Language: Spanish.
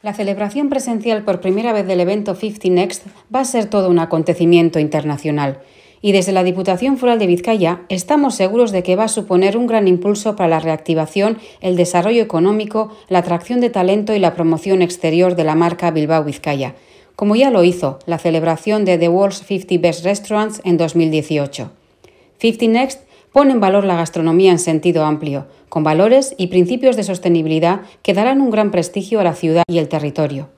La celebración presencial por primera vez del evento 50 Next va a ser todo un acontecimiento internacional y desde la Diputación Foral de Vizcaya estamos seguros de que va a suponer un gran impulso para la reactivación, el desarrollo económico, la atracción de talento y la promoción exterior de la marca Bilbao Vizcaya, como ya lo hizo la celebración de The World's 50 Best Restaurants en 2018. Next pone en valor la gastronomía en sentido amplio, con valores y principios de sostenibilidad que darán un gran prestigio a la ciudad y el territorio.